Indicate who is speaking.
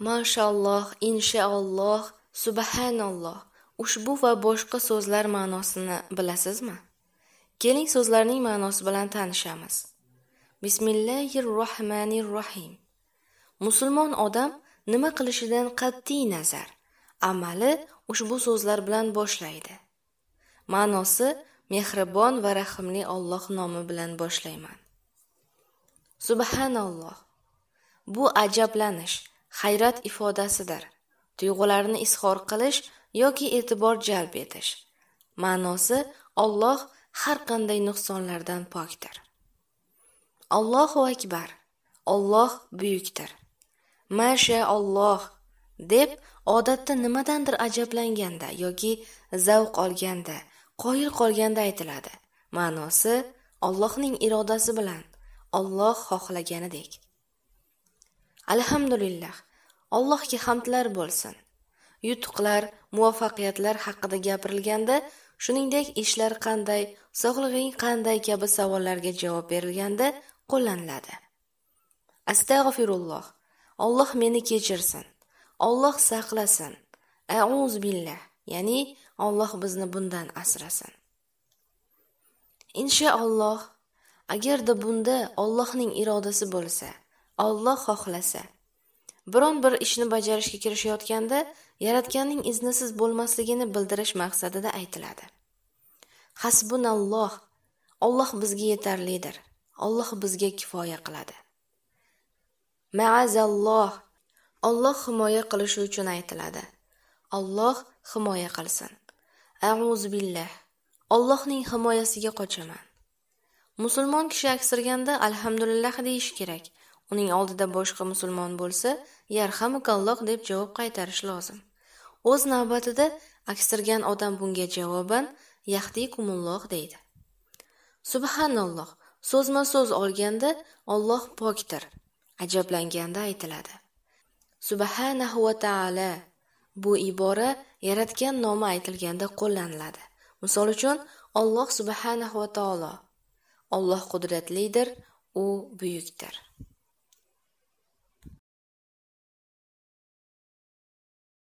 Speaker 1: mashaalloh inshaalloh subhanalloh ushbu va boshqa so'zlar ma'nosini bilasizmi keling so'zlarning ma'nosi bilan tanishamiz bismillahi rohmanir rohim musulmon odam nima qilishidan qat'iy nazar amali ushbu so'zlar bilan boshlaydi ma'nosi mehribon va rahimli Alloh nomi bilan boshlayman subhanalloh bu ajablanish hayrat ifodasidir. Tuyg'ularni izhor qilish yoki e'tibor jalb etish. Ma'nosi Alloh har qanday nuqsonlardan pokdir. Allohu akbar. Alloh buyukdir. Masha Alloh deb odatda nimadandir ajablanganda yoki zavq olganda, qoyil qolganda aytiladi. Ma'nosi Allohning irodasi bilan Alloh xohlaganidek. Alhamdulillah. Allohga hamdlar bo'lsin. Yutuqlar, muvaffaqiyatlar haqida gapirilganda, shuningdek ishlar qanday, sog'lig'ing qanday kabi savollarga javob berilganda qo'llaniladi. Astag'firulloh. Alloh meni kechirsin. Alloh saqlasin. A'uz billah, ya'ni Alloh bizni bundan asrasin. Inshaalloh, agarda bunda Allohning irodasi bo'lsa, Alloh xohlasa, biron bir ishni bajarishga kirishayotganda yaratganning iznisiz bo'lmasligini bildirish maqsadida aytiladi hasbunalloh olloh bizga yetarlidir olloh bizga kifoya qiladi maazalloh olloh himoya qilishi uchun aytiladi olloh himoya qilsin auzu billah ollohning himoyasiga qochaman musulmon kishi aksirganda alhamdulillah deyishi kerak uning oldida boshqa musulmon bo'lsa yarhamukalloh deb javob qaytarish lozim o'z navbatida aksirgan odam bunga javoban yahdikumulloh deydi subhanalloh so'zma so'z olganda Alloh pokdir ajablanganda aytiladi subhanahu va taala bu ibora yaratgan nomi aytilganda qo'llaniladi misol uchun Alloh subhanahu va taolo Alloh qudratlidir u buyukdir